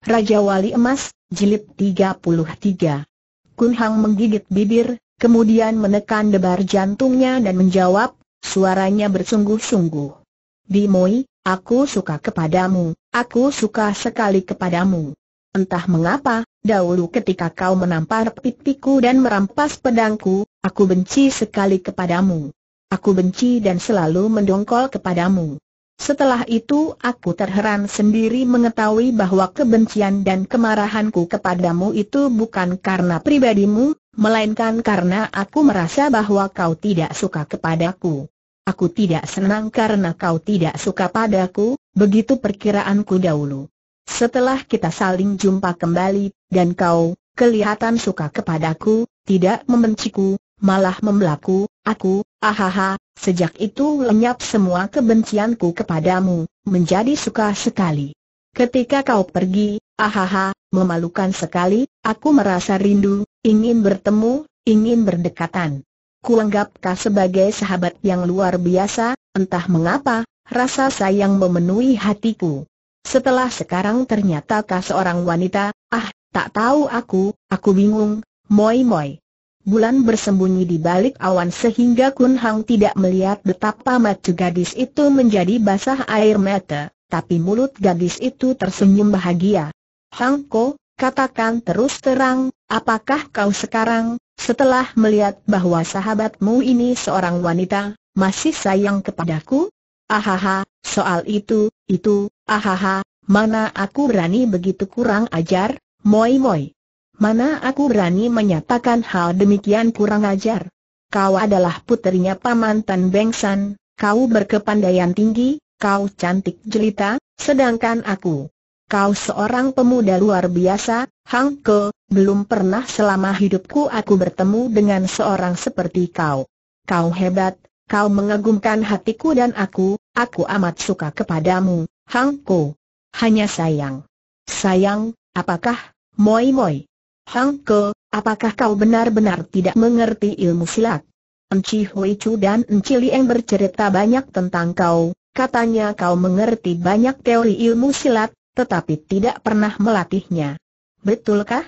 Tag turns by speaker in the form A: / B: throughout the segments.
A: Raja Wali Emas, Jilid 33 Kun Hang menggigit bibir, kemudian menekan debar jantungnya dan menjawab, suaranya bersungguh-sungguh. Moi, aku suka kepadamu, aku suka sekali kepadamu. Entah mengapa, dahulu ketika kau menampar pipiku dan merampas pedangku, aku benci sekali kepadamu. Aku benci dan selalu mendongkol kepadamu. Setelah itu aku terheran sendiri mengetahui bahwa kebencian dan kemarahanku kepadamu itu bukan karena pribadimu, melainkan karena aku merasa bahwa kau tidak suka kepadaku. Aku tidak senang karena kau tidak suka padaku, begitu perkiraanku dahulu. Setelah kita saling jumpa kembali, dan kau, kelihatan suka kepadaku, tidak membenciku, malah membelaku, aku, Ahaha, sejak itu lenyap semua kebencianku kepadamu, menjadi suka sekali. Ketika kau pergi, ahaha, memalukan sekali, aku merasa rindu, ingin bertemu, ingin berdekatan. Kuanggap kau sebagai sahabat yang luar biasa, entah mengapa, rasa sayang memenuhi hatiku. Setelah sekarang ternyata kau seorang wanita, ah, tak tahu aku, aku bingung, moi moi. Bulan bersembunyi di balik awan sehingga Kun Hang tidak melihat betapa mata gadis itu menjadi basah air mata, tapi mulut gadis itu tersenyum bahagia. Hang Ko, katakan terus terang, apakah kau sekarang, setelah melihat bahwa sahabatmu ini seorang wanita, masih sayang kepadaku? Ahaha, soal itu, itu, ahaha, mana aku berani begitu kurang ajar, moi moi. Mana aku berani menyatakan hal demikian kurang ajar. Kau adalah puterinya Paman Tan Beng San, kau berkepandaian tinggi, kau cantik jelita, sedangkan aku. Kau seorang pemuda luar biasa, Hang Ke, belum pernah selama hidupku aku bertemu dengan seorang seperti kau. Kau hebat, kau mengagumkan hatiku dan aku, aku amat suka kepadamu, Hang Ke. Hanya sayang. Sayang, apakah, moi moi? Hang Ke, apakah kau benar-benar tidak mengerti ilmu silat? Enci Hui Chu dan Enci Eng bercerita banyak tentang kau, katanya kau mengerti banyak teori ilmu silat, tetapi tidak pernah melatihnya. Betulkah?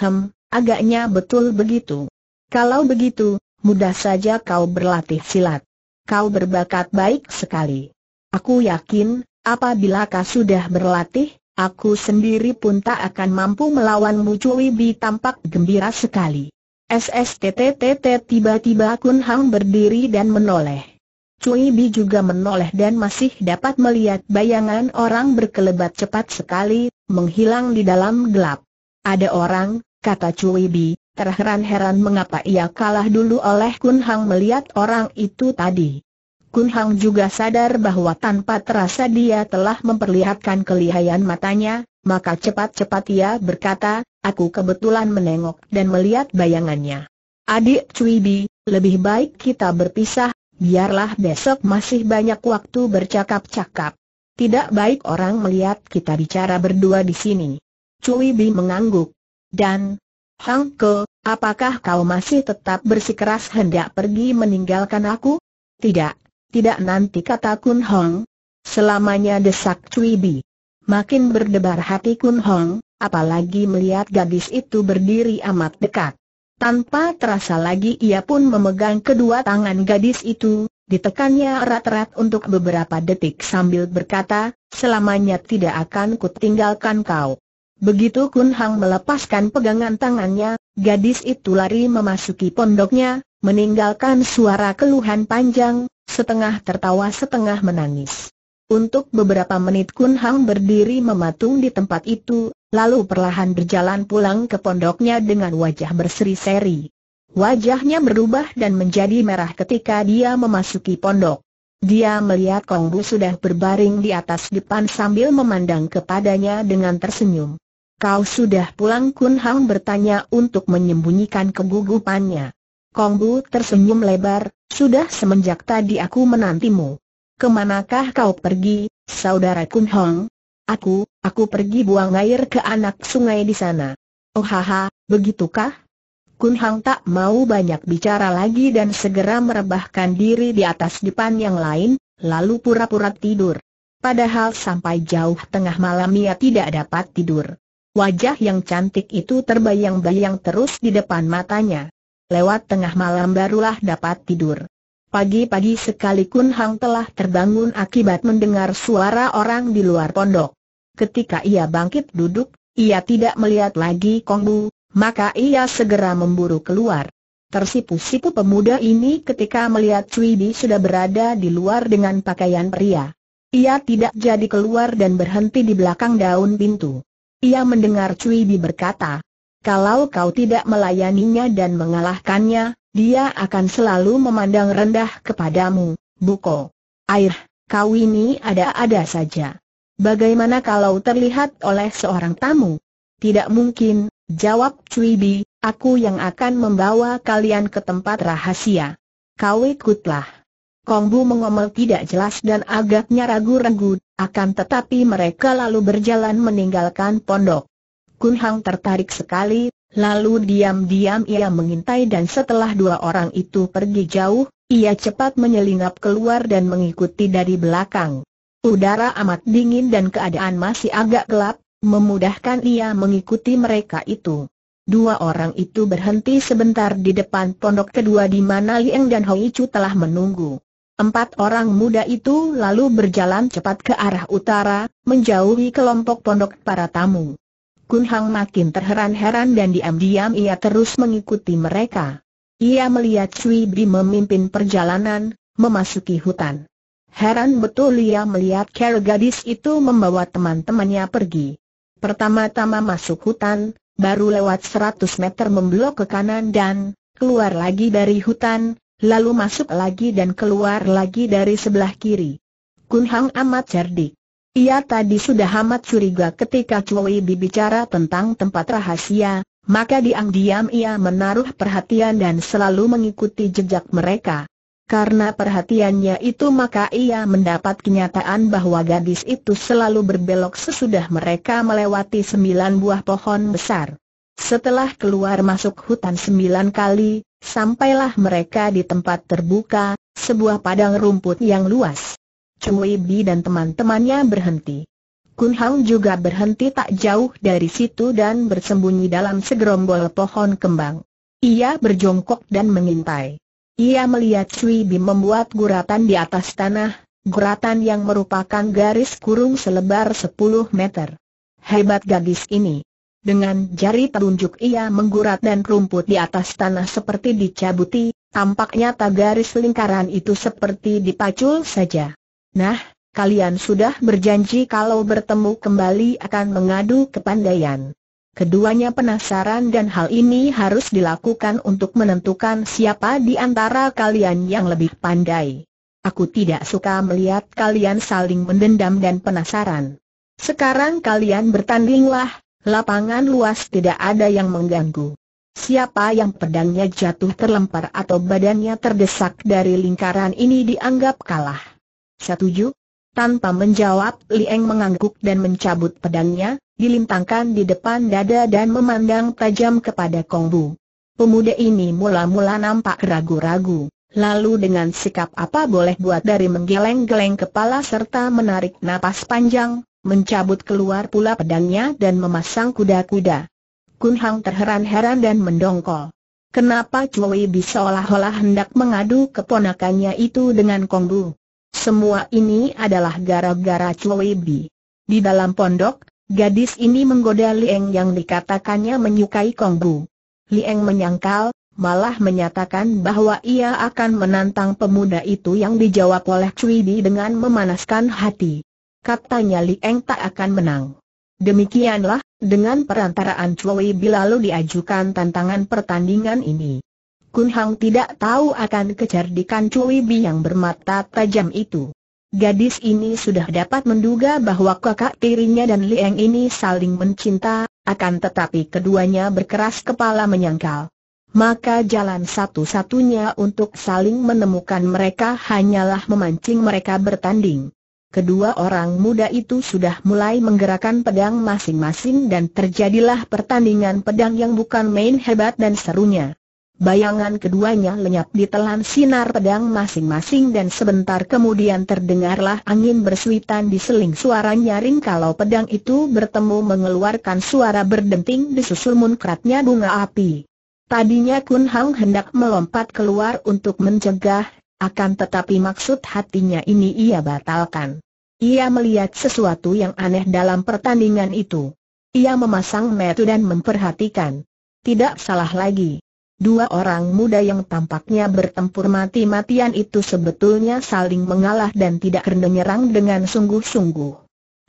A: Hem, agaknya betul begitu. Kalau begitu, mudah saja kau berlatih silat. Kau berbakat baik sekali. Aku yakin, apabila kau sudah berlatih, Aku sendiri pun tak akan mampu melawanmu Cui Bi tampak gembira sekali. SSTTTT tiba-tiba Kun Hang berdiri dan menoleh. Cui Bi juga menoleh dan masih dapat melihat bayangan orang berkelebat cepat sekali, menghilang di dalam gelap. Ada orang, kata Cui Bi, terheran-heran mengapa ia kalah dulu oleh Kun Hang melihat orang itu tadi. Kun Hang juga sadar bahwa tanpa terasa dia telah memperlihatkan kelihayan matanya, maka cepat-cepat ia berkata, aku kebetulan menengok dan melihat bayangannya. Adik Cui Bi, lebih baik kita berpisah, biarlah besok masih banyak waktu bercakap-cakap. Tidak baik orang melihat kita bicara berdua di sini. Cui Bi mengangguk. Dan, Hang Ke, apakah kau masih tetap bersikeras hendak pergi meninggalkan aku? Tidak, tidak nanti kata Kun Hong. Selamanya desak Cui Bi. Makin berdebar hati Kun Hong, apalagi melihat gadis itu berdiri amat dekat. Tanpa terasa lagi ia pun memegang kedua tangan gadis itu, ditekannya erat-erat untuk beberapa detik sambil berkata, selamanya tidak akan kutinggalkan kau. Begitu Kun Hong melepaskan pegangan tangannya, gadis itu lari memasuki pondoknya, meninggalkan suara keluhan panjang, setengah tertawa setengah menangis. Untuk beberapa menit Kun Hang berdiri mematung di tempat itu, lalu perlahan berjalan pulang ke pondoknya dengan wajah berseri-seri. Wajahnya berubah dan menjadi merah ketika dia memasuki pondok. Dia melihat Kong Bu sudah berbaring di atas depan sambil memandang kepadanya dengan tersenyum. Kau sudah pulang Kun Hang bertanya untuk menyembunyikan kegugupannya. Kong Bu tersenyum lebar, sudah semenjak tadi aku menantimu. Kemanakah kau pergi, saudara Kun Hong? Aku, aku pergi buang air ke anak sungai di sana. Oh haha, begitukah? Kun Hong tak mau banyak bicara lagi dan segera merebahkan diri di atas dipan yang lain, lalu pura-pura tidur. Padahal sampai jauh tengah malam ia tidak dapat tidur. Wajah yang cantik itu terbayang-bayang terus di depan matanya lewat tengah malam barulah dapat tidur. Pagi-pagi sekali Kun Hang telah terbangun akibat mendengar suara orang di luar pondok. Ketika ia bangkit duduk, ia tidak melihat lagi Kongbu, maka ia segera memburu keluar. Tersipu-sipu pemuda ini ketika melihat Cui Bi sudah berada di luar dengan pakaian pria. Ia tidak jadi keluar dan berhenti di belakang daun pintu. Ia mendengar Cui Bi berkata, kalau kau tidak melayaninya dan mengalahkannya, dia akan selalu memandang rendah kepadamu, Buko. Air, kau ini ada-ada saja. Bagaimana kalau terlihat oleh seorang tamu? Tidak mungkin, jawab Cui Bi, aku yang akan membawa kalian ke tempat rahasia. Kau ikutlah. Kong Bu mengomel tidak jelas dan agaknya ragu-ragu, akan tetapi mereka lalu berjalan meninggalkan pondok. Kun Hang tertarik sekali, lalu diam-diam ia mengintai dan setelah dua orang itu pergi jauh, ia cepat menyelinap keluar dan mengikuti dari belakang. Udara amat dingin dan keadaan masih agak gelap, memudahkan ia mengikuti mereka itu. Dua orang itu berhenti sebentar di depan pondok kedua di mana Liang dan Hoi Chu telah menunggu. Empat orang muda itu lalu berjalan cepat ke arah utara, menjauhi kelompok pondok para tamu. Kun Hang makin terheran-heran dan diam-diam ia terus mengikuti mereka. Ia melihat Cui Bi memimpin perjalanan, memasuki hutan. Heran betul ia melihat kera gadis itu membawa teman-temannya pergi. Pertama-tama masuk hutan, baru lewat 100 meter membelok ke kanan dan keluar lagi dari hutan, lalu masuk lagi dan keluar lagi dari sebelah kiri. Kun Hang amat cerdik. Ia tadi sudah amat curiga ketika Cui bicara tentang tempat rahasia, maka diam-diam ia menaruh perhatian dan selalu mengikuti jejak mereka. Karena perhatiannya itu maka ia mendapat kenyataan bahwa gadis itu selalu berbelok sesudah mereka melewati sembilan buah pohon besar. Setelah keluar masuk hutan sembilan kali, sampailah mereka di tempat terbuka, sebuah padang rumput yang luas. Chui Bi dan teman-temannya berhenti. Kun Hang juga berhenti tak jauh dari situ dan bersembunyi dalam segerombol pohon kembang. Ia berjongkok dan mengintai. Ia melihat Cui Bi membuat guratan di atas tanah, guratan yang merupakan garis kurung selebar 10 meter. Hebat gadis ini. Dengan jari telunjuk ia menggurat dan rumput di atas tanah seperti dicabuti, tampaknya tak garis lingkaran itu seperti dipacul saja. Nah, kalian sudah berjanji kalau bertemu kembali akan mengadu kepandaian. Keduanya penasaran dan hal ini harus dilakukan untuk menentukan siapa di antara kalian yang lebih pandai. Aku tidak suka melihat kalian saling mendendam dan penasaran. Sekarang kalian bertandinglah, lapangan luas tidak ada yang mengganggu. Siapa yang pedangnya jatuh terlempar atau badannya terdesak dari lingkaran ini dianggap kalah. Setuju? Tanpa menjawab, Lieng mengangguk dan mencabut pedangnya, dilintangkan di depan dada dan memandang tajam kepada Kong Bu. Pemuda ini mula-mula nampak ragu-ragu. Lalu dengan sikap apa boleh buat dari menggeleng-geleng kepala serta menarik napas panjang, mencabut keluar pula pedangnya dan memasang kuda-kuda. Kun Hang terheran-heran dan mendongkol. Kenapa Chui bisa olah-olah hendak mengadu keponakannya itu dengan Kong Bu? Semua ini adalah gara-gara Chloe Bi. Di dalam pondok, gadis ini menggoda Lieng yang dikatakannya menyukai Kong Bu. Lieng menyangkal, malah menyatakan bahwa ia akan menantang pemuda itu yang dijawab oleh Chui Bi dengan memanaskan hati. Katanya Lieng tak akan menang. Demikianlah, dengan perantaraan Chloe Bi lalu diajukan tantangan pertandingan ini. Kun Hang tidak tahu akan kecerdikan Cui Bi yang bermata tajam itu. Gadis ini sudah dapat menduga bahwa kakak tirinya dan Liang ini saling mencinta, akan tetapi keduanya berkeras kepala menyangkal. Maka jalan satu-satunya untuk saling menemukan mereka hanyalah memancing mereka bertanding. Kedua orang muda itu sudah mulai menggerakkan pedang masing-masing dan terjadilah pertandingan pedang yang bukan main hebat dan serunya. Bayangan keduanya lenyap di telan sinar pedang masing-masing dan sebentar kemudian terdengarlah angin bersuitan di seling suara nyaring kalau pedang itu bertemu mengeluarkan suara berdenting disusul munkratnya bunga api. Tadinya Kun Hang hendak melompat keluar untuk mencegah, akan tetapi maksud hatinya ini ia batalkan. Ia melihat sesuatu yang aneh dalam pertandingan itu. Ia memasang metu dan memperhatikan. Tidak salah lagi. Dua orang muda yang tampaknya bertempur mati-matian itu sebetulnya saling mengalah dan tidak kerana nyerang dengan sungguh-sungguh.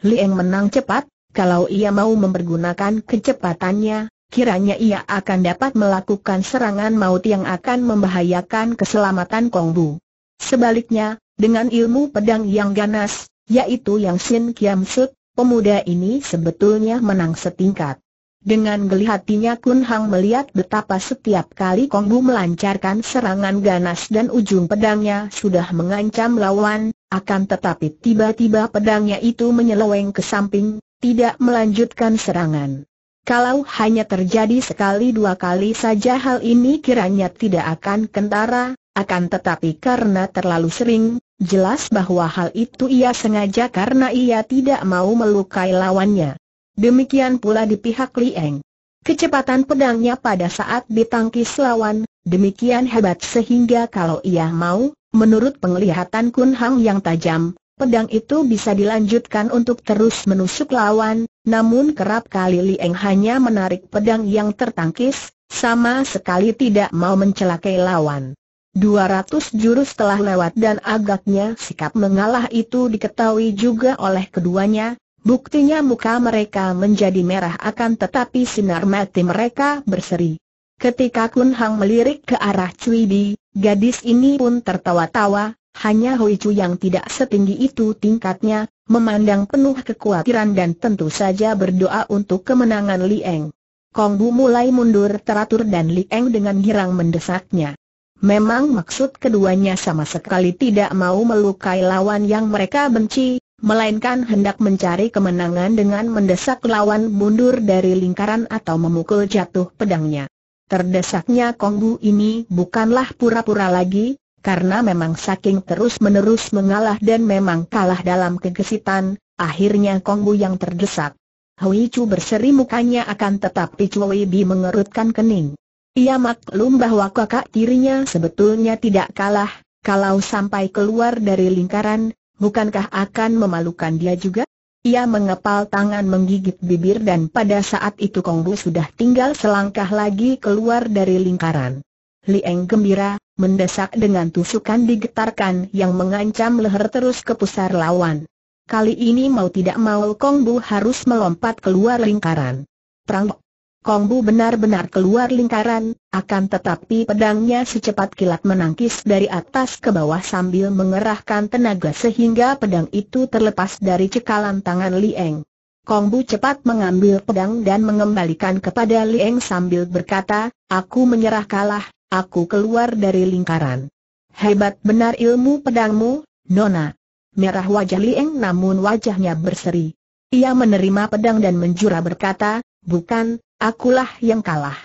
A: Liang menang cepat, kalau ia mau mempergunakan kecepatannya, kiranya ia akan dapat melakukan serangan maut yang akan membahayakan keselamatan Kongbu. Sebaliknya, dengan ilmu pedang yang ganas, yaitu yang Sin Kiam Sut, pemuda ini sebetulnya menang setingkat. Dengan geli hatinya Kun Hang melihat betapa setiap kali Kong Bu melancarkan serangan ganas dan ujung pedangnya sudah mengancam lawan, akan tetapi tiba-tiba pedangnya itu menyeleweng ke samping, tidak melanjutkan serangan. Kalau hanya terjadi sekali dua kali saja hal ini kiranya tidak akan kentara, akan tetapi karena terlalu sering, jelas bahwa hal itu ia sengaja karena ia tidak mau melukai lawannya. Demikian pula di pihak Li Eng. Kecepatan pedangnya pada saat ditangkis lawan, demikian hebat sehingga kalau ia mau, menurut penglihatan Kun Hang yang tajam, pedang itu bisa dilanjutkan untuk terus menusuk lawan, namun kerap kali Li Eng hanya menarik pedang yang tertangkis, sama sekali tidak mau mencelakai lawan. 200 jurus telah lewat dan agaknya sikap mengalah itu diketahui juga oleh keduanya, Buktinya muka mereka menjadi merah akan tetapi sinar mati mereka berseri. Ketika Kun Hang melirik ke arah Cui Di, gadis ini pun tertawa-tawa, hanya Hui Chu yang tidak setinggi itu tingkatnya, memandang penuh kekhawatiran dan tentu saja berdoa untuk kemenangan Li Eng. Kong Bu mulai mundur teratur dan Li Eng dengan girang mendesaknya. Memang maksud keduanya sama sekali tidak mau melukai lawan yang mereka benci, melainkan hendak mencari kemenangan dengan mendesak lawan mundur dari lingkaran atau memukul jatuh pedangnya. Terdesaknya Kongbu ini bukanlah pura-pura lagi, karena memang saking terus-menerus mengalah dan memang kalah dalam kegesitan, akhirnya Kongbu yang terdesak. Hui Chu berseri mukanya akan tetapi Cui Bi mengerutkan kening. Ia maklum bahwa kakak tirinya sebetulnya tidak kalah, kalau sampai keluar dari lingkaran, bukankah akan memalukan dia juga? Ia mengepal tangan menggigit bibir dan pada saat itu Kong Bu sudah tinggal selangkah lagi keluar dari lingkaran. Lieng gembira, mendesak dengan tusukan digetarkan yang mengancam leher terus ke pusar lawan. Kali ini mau tidak mau Kong Bu harus melompat keluar lingkaran. Perang Kongbu benar-benar keluar lingkaran, akan tetapi pedangnya secepat kilat menangkis dari atas ke bawah sambil mengerahkan tenaga sehingga pedang itu terlepas dari cekalan tangan Lieng. Kongbu cepat mengambil pedang dan mengembalikan kepada Lieng sambil berkata, Aku menyerah kalah, aku keluar dari lingkaran. Hebat benar ilmu pedangmu, Nona. Merah wajah Lieng namun wajahnya berseri. Ia menerima pedang dan menjura berkata, Bukan, Akulah yang kalah.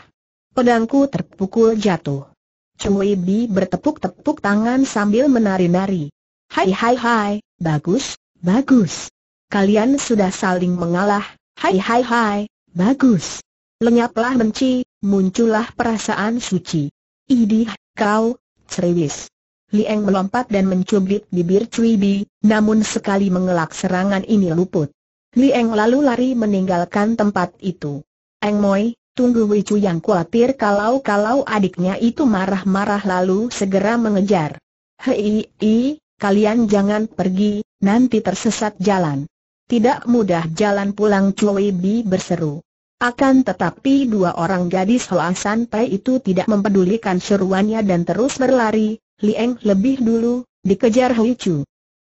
A: Pedangku terpukul jatuh. Cui Bi bertepuk-tepuk tangan sambil menari-nari. Hai hai hai, bagus, bagus. Kalian sudah saling mengalah, hai hai hai, bagus. Lenyaplah menci, muncullah perasaan suci. Idih, kau, Li Lieng melompat dan mencubit bibir Cui Bi, namun sekali mengelak serangan ini luput. Lieng lalu lari meninggalkan tempat itu. Eng Moi, tunggu Wicu yang khawatir kalau-kalau adiknya itu marah-marah lalu segera mengejar. Hei, i, kalian jangan pergi, nanti tersesat jalan. Tidak mudah jalan pulang Cui Bi berseru. Akan tetapi dua orang gadis Hoa pai itu tidak mempedulikan seruannya dan terus berlari, Lieng lebih dulu, dikejar Hui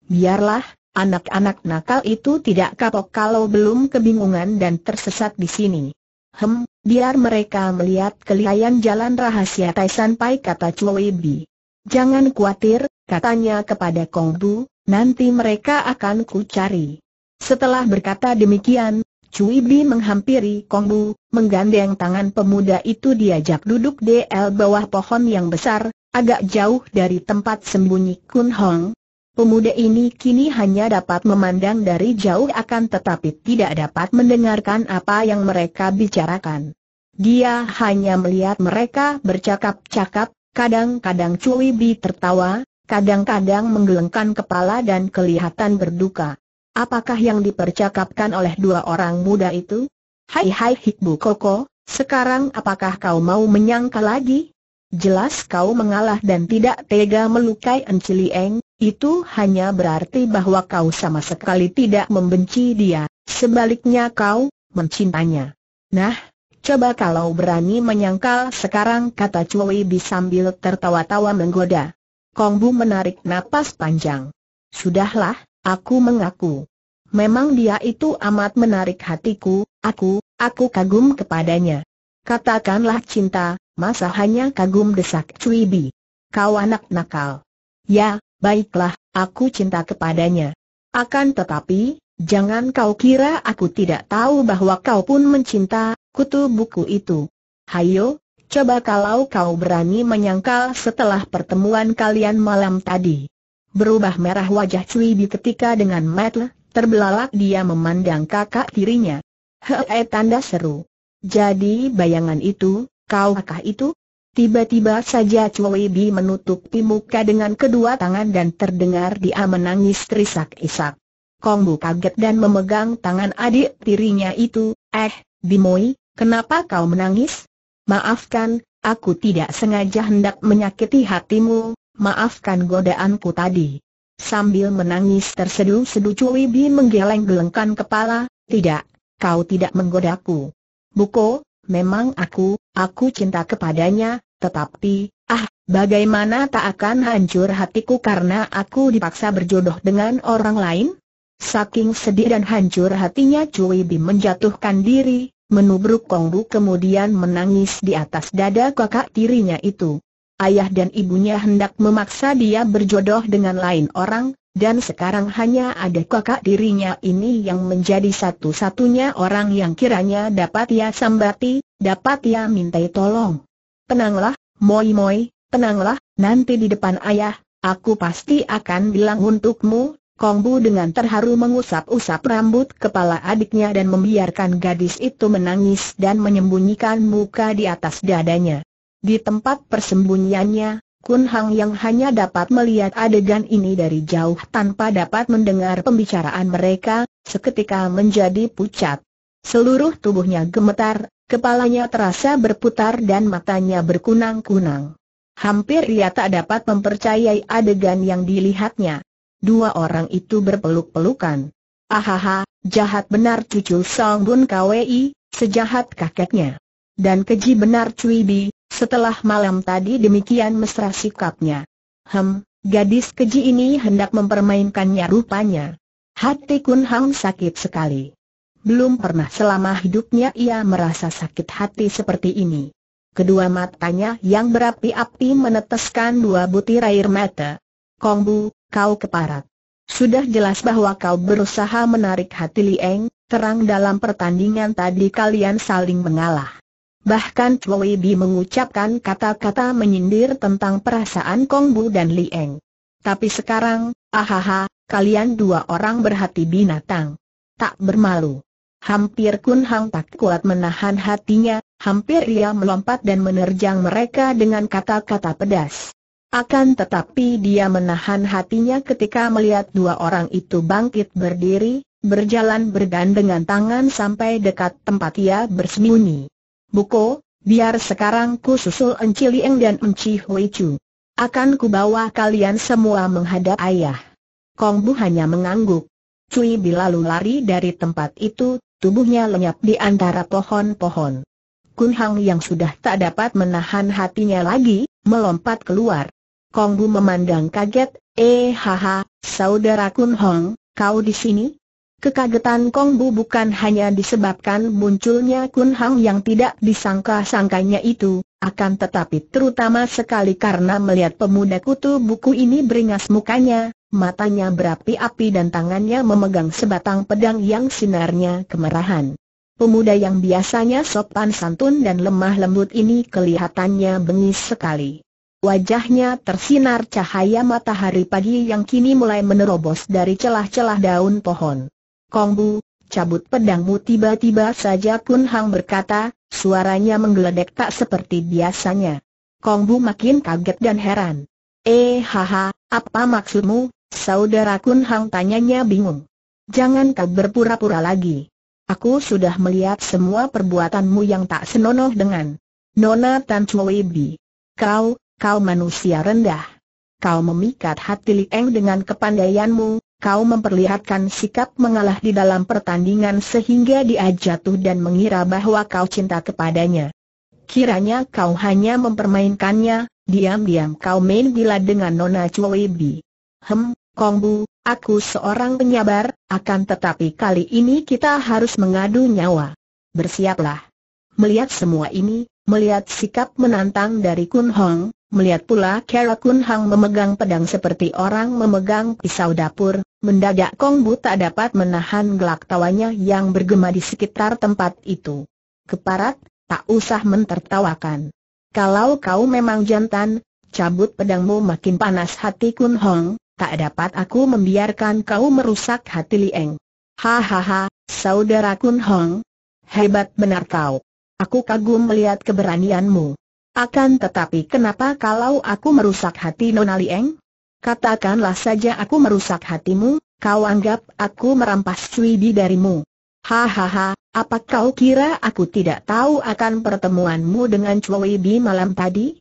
A: Biarlah, anak-anak nakal itu tidak kapok kalau belum kebingungan dan tersesat di sini. Hem, biar mereka melihat kelihayan jalan rahasia Tai Pai kata Cui Bi. Jangan khawatir, katanya kepada Kong Bu, nanti mereka akan ku cari. Setelah berkata demikian, Cui Bi menghampiri Kong Bu, menggandeng tangan pemuda itu diajak duduk di el bawah pohon yang besar, agak jauh dari tempat sembunyi Kun Hong, Pemuda ini kini hanya dapat memandang dari jauh akan tetapi tidak dapat mendengarkan apa yang mereka bicarakan. Dia hanya melihat mereka bercakap-cakap, kadang-kadang Cui Bi tertawa, kadang-kadang menggelengkan kepala dan kelihatan berduka. Apakah yang dipercakapkan oleh dua orang muda itu? Hai hai Hikbu Koko, sekarang apakah kau mau menyangka lagi? Jelas kau mengalah dan tidak tega melukai Encilieng, itu hanya berarti bahwa kau sama sekali tidak membenci dia, sebaliknya kau mencintanya. Nah, coba kalau berani menyangkal sekarang kata Cui Bi sambil tertawa-tawa menggoda. Kong Kongbu menarik napas panjang. Sudahlah, aku mengaku. Memang dia itu amat menarik hatiku, aku, aku kagum kepadanya. Katakanlah cinta, masa hanya kagum desak Cui Bi. Kau anak nakal. Ya, Baiklah, aku cinta kepadanya. Akan tetapi, jangan kau kira aku tidak tahu bahwa kau pun mencinta, kutu buku itu. Hayo, coba kalau kau berani menyangkal setelah pertemuan kalian malam tadi. Berubah merah wajah Cui Bi ketika dengan mata terbelalak dia memandang kakak tirinya. Hei, eh, tanda seru. Jadi bayangan itu, kaukah itu? Tiba-tiba saja Cui Bi menutupi muka dengan kedua tangan dan terdengar dia menangis terisak-isak. Kong Bu kaget dan memegang tangan adik tirinya itu, eh, Bimoi, kenapa kau menangis? Maafkan, aku tidak sengaja hendak menyakiti hatimu, maafkan godaanku tadi. Sambil menangis terseduh-seduh Cui Bi menggeleng-gelengkan kepala, tidak, kau tidak menggodaku. Buko, memang aku, aku cinta kepadanya, tetapi, ah, bagaimana tak akan hancur hatiku karena aku dipaksa berjodoh dengan orang lain? Saking sedih dan hancur hatinya Cui Bi menjatuhkan diri, menubruk Kongbu kemudian menangis di atas dada kakak tirinya itu. Ayah dan ibunya hendak memaksa dia berjodoh dengan lain orang, dan sekarang hanya ada kakak dirinya ini yang menjadi satu-satunya orang yang kiranya dapat ia sambati, dapat ia mintai tolong. Tenanglah, Moi Moi, tenanglah, nanti di depan ayah, aku pasti akan bilang untukmu, Kongbu dengan terharu mengusap-usap rambut kepala adiknya dan membiarkan gadis itu menangis dan menyembunyikan muka di atas dadanya. Di tempat persembunyiannya, Kun Hang yang hanya dapat melihat adegan ini dari jauh tanpa dapat mendengar pembicaraan mereka, seketika menjadi pucat. Seluruh tubuhnya gemetar, kepalanya terasa berputar dan matanya berkunang-kunang. Hampir ia tak dapat mempercayai adegan yang dilihatnya. Dua orang itu berpeluk-pelukan. Ahaha, jahat benar cucu Song Bun Kwei, sejahat kakeknya. Dan keji benar Cui Bi, setelah malam tadi demikian mesra sikapnya. Hem, gadis keji ini hendak mempermainkannya rupanya. Hati Kun Hang sakit sekali. Belum pernah selama hidupnya ia merasa sakit hati seperti ini. Kedua matanya yang berapi-api meneteskan dua butir air mata. Kong Bu, kau keparat. Sudah jelas bahwa kau berusaha menarik hati Lieng, terang dalam pertandingan tadi kalian saling mengalah. Bahkan Chui Bi mengucapkan kata-kata menyindir tentang perasaan Kong Bu dan Li Eng. Tapi sekarang, ahaha, kalian dua orang berhati binatang. Tak bermalu. Hampir Kun Hang tak kuat menahan hatinya, hampir ia melompat dan menerjang mereka dengan kata-kata pedas. Akan tetapi dia menahan hatinya ketika melihat dua orang itu bangkit berdiri, berjalan bergandengan tangan sampai dekat tempat ia bersembunyi. Buko, biar sekarang ku susul Enci Lieng dan Enci Hui Chu. Akan ku bawa kalian semua menghadap ayah. Kong Bu hanya mengangguk. Cui lalu lari dari tempat itu, tubuhnya lenyap di antara pohon-pohon. Kun Hang yang sudah tak dapat menahan hatinya lagi, melompat keluar. Kong bu memandang kaget, eh haha, saudara Kun Hong, kau di sini? Kekagetan Kong Bu bukan hanya disebabkan munculnya Kun Hang yang tidak disangka-sangkanya itu, akan tetapi terutama sekali karena melihat pemuda kutu buku ini beringas mukanya, matanya berapi-api dan tangannya memegang sebatang pedang yang sinarnya kemerahan. Pemuda yang biasanya sopan santun dan lemah lembut ini kelihatannya bengis sekali. Wajahnya tersinar cahaya matahari pagi yang kini mulai menerobos dari celah-celah daun pohon. Kongbu, cabut pedangmu tiba-tiba saja Kun Hang berkata, suaranya menggeledek tak seperti biasanya. Kongbu makin kaget dan heran. Eh haha, apa maksudmu? Saudara Kun Hang tanyanya bingung. Jangan kau berpura-pura lagi. Aku sudah melihat semua perbuatanmu yang tak senonoh dengan Nona Tan Chui Bi. Kau, kau manusia rendah. Kau memikat hati Li Eng dengan kepandaianmu, kau memperlihatkan sikap mengalah di dalam pertandingan sehingga dia jatuh dan mengira bahwa kau cinta kepadanya. Kiranya kau hanya mempermainkannya, diam-diam kau main gila dengan Nona Chui Bi. Hem, Kongbu, aku seorang penyabar, akan tetapi kali ini kita harus mengadu nyawa. Bersiaplah. Melihat semua ini, melihat sikap menantang dari Kun Hong, melihat pula Kera Kun Hong memegang pedang seperti orang memegang pisau dapur, Mendadak Bu tak dapat menahan gelak tawanya yang bergema di sekitar tempat itu. Keparat, tak usah mentertawakan. Kalau kau memang jantan, cabut pedangmu makin panas hati Kun Hong, tak dapat aku membiarkan kau merusak hati Li Eng. Hahaha, saudara Kun Hong, hebat benar kau. Aku kagum melihat keberanianmu. Akan tetapi kenapa kalau aku merusak hati Nona Lieng? Katakanlah saja aku merusak hatimu, kau anggap aku merampas cuidi darimu. Hahaha, apa kau kira aku tidak tahu akan pertemuanmu dengan Cui Bi malam tadi?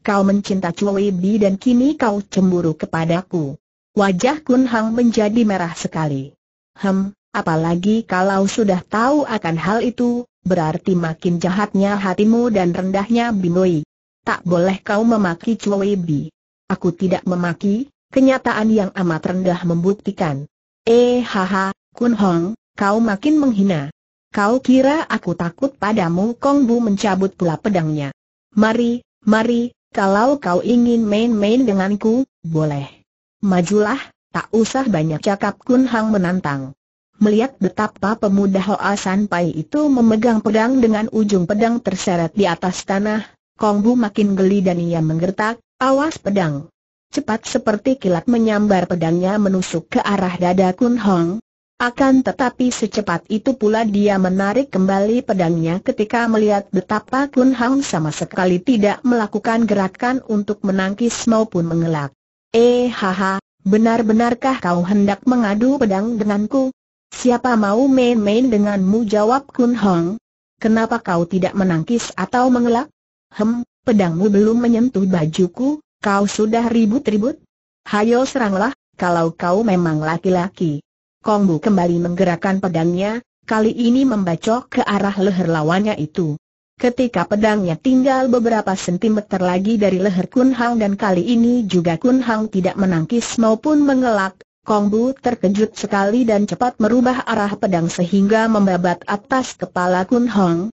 A: Kau mencinta Cui Bi dan kini kau cemburu kepadaku. Wajah Kun Hang menjadi merah sekali. Hem, apalagi kalau sudah tahu akan hal itu, berarti makin jahatnya hatimu dan rendahnya bimoi. Tak boleh kau memaki Cui Bi. Aku tidak memaki, kenyataan yang amat rendah membuktikan. Eh haha, Kun Hong, kau makin menghina. Kau kira aku takut padamu Kong Bu mencabut pula pedangnya. Mari, mari, kalau kau ingin main-main denganku, boleh. Majulah, tak usah banyak cakap Kun Hang menantang. Melihat betapa pemuda Hoa San Pai itu memegang pedang dengan ujung pedang terseret di atas tanah, Kong Bu makin geli dan ia menggertak, Awas pedang. Cepat seperti kilat menyambar pedangnya menusuk ke arah dada Kun Hong. Akan tetapi secepat itu pula dia menarik kembali pedangnya ketika melihat betapa Kun Hong sama sekali tidak melakukan gerakan untuk menangkis maupun mengelak. Eh haha, benar-benarkah kau hendak mengadu pedang denganku? Siapa mau main-main denganmu jawab Kun Hong. Kenapa kau tidak menangkis atau mengelak? Hem, pedangmu belum menyentuh bajuku, kau sudah ribut-ribut? Hayo seranglah, kalau kau memang laki-laki. Kongbu kembali menggerakkan pedangnya, kali ini membacok ke arah leher lawannya itu. Ketika pedangnya tinggal beberapa sentimeter lagi dari leher Kun Hang dan kali ini juga Kun Hang tidak menangkis maupun mengelak, Kongbu terkejut sekali dan cepat merubah arah pedang sehingga membabat atas kepala Kun Hang.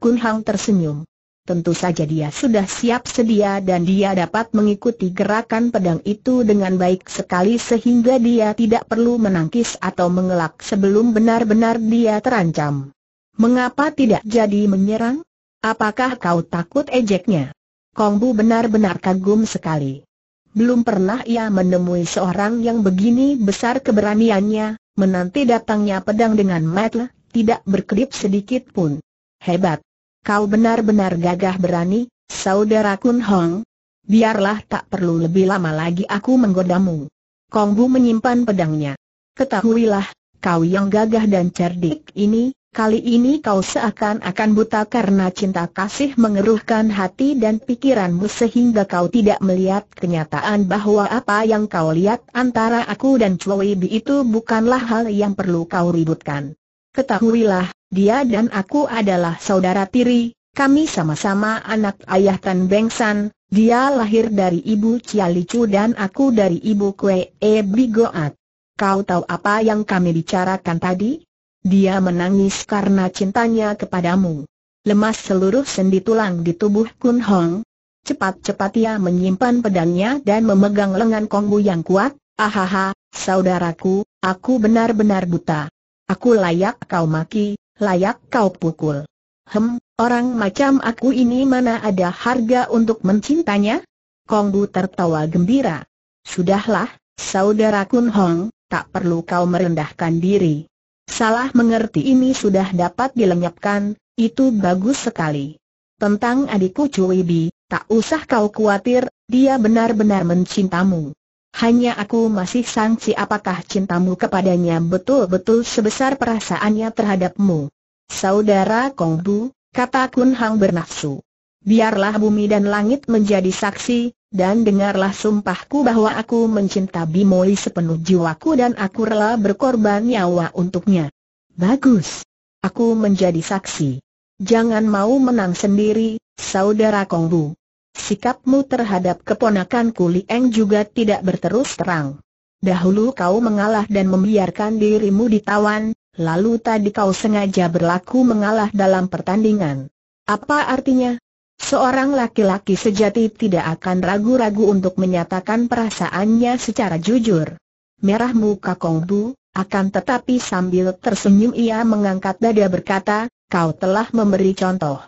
A: Kun Hang tersenyum. Tentu saja dia sudah siap sedia dan dia dapat mengikuti gerakan pedang itu dengan baik sekali sehingga dia tidak perlu menangkis atau mengelak sebelum benar-benar dia terancam. Mengapa tidak jadi menyerang? Apakah kau takut ejeknya? Kongbu benar-benar kagum sekali. Belum pernah ia menemui seorang yang begini besar keberaniannya, menanti datangnya pedang dengan metle, tidak berkedip sedikit pun. Hebat! Kau benar-benar gagah berani, saudara Kun Hong. Biarlah tak perlu lebih lama lagi aku menggodamu. Kong Bu menyimpan pedangnya. Ketahuilah, kau yang gagah dan cerdik ini, kali ini kau seakan-akan buta karena cinta kasih mengeruhkan hati dan pikiranmu sehingga kau tidak melihat kenyataan bahwa apa yang kau lihat antara aku dan Chloe Bi itu bukanlah hal yang perlu kau ributkan. Ketahuilah, dia dan aku adalah saudara tiri, kami sama-sama anak ayah Tan Beng San, dia lahir dari ibu Cialicu Licu dan aku dari ibu Kue E Bigoat. Kau tahu apa yang kami bicarakan tadi? Dia menangis karena cintanya kepadamu. Lemas seluruh sendi tulang di tubuh Kun Hong. Cepat-cepat ia menyimpan pedangnya dan memegang lengan Kongbu yang kuat. Ahaha, saudaraku, aku benar-benar buta. Aku layak kau maki, layak kau pukul. Hem, orang macam aku ini mana ada harga untuk mencintanya? Kongbu tertawa gembira. Sudahlah, saudara Kun Hong, tak perlu kau merendahkan diri. Salah mengerti ini sudah dapat dilenyapkan, itu bagus sekali. Tentang adikku Cui Bi, tak usah kau khawatir, dia benar-benar mencintamu. Hanya aku masih sangsi apakah cintamu kepadanya betul-betul sebesar perasaannya terhadapmu. Saudara Kongbu, kata Kun Hang bernafsu. Biarlah bumi dan langit menjadi saksi, dan dengarlah sumpahku bahwa aku mencinta Bimoi sepenuh jiwaku dan aku rela berkorban nyawa untuknya. Bagus. Aku menjadi saksi. Jangan mau menang sendiri, saudara Kongbu. Sikapmu terhadap keponakanku Eng juga tidak berterus terang. Dahulu kau mengalah dan membiarkan dirimu ditawan, lalu tadi kau sengaja berlaku mengalah dalam pertandingan. Apa artinya? Seorang laki-laki sejati tidak akan ragu-ragu untuk menyatakan perasaannya secara jujur. Merah muka Kong Bu, akan tetapi sambil tersenyum ia mengangkat dada berkata, kau telah memberi contoh.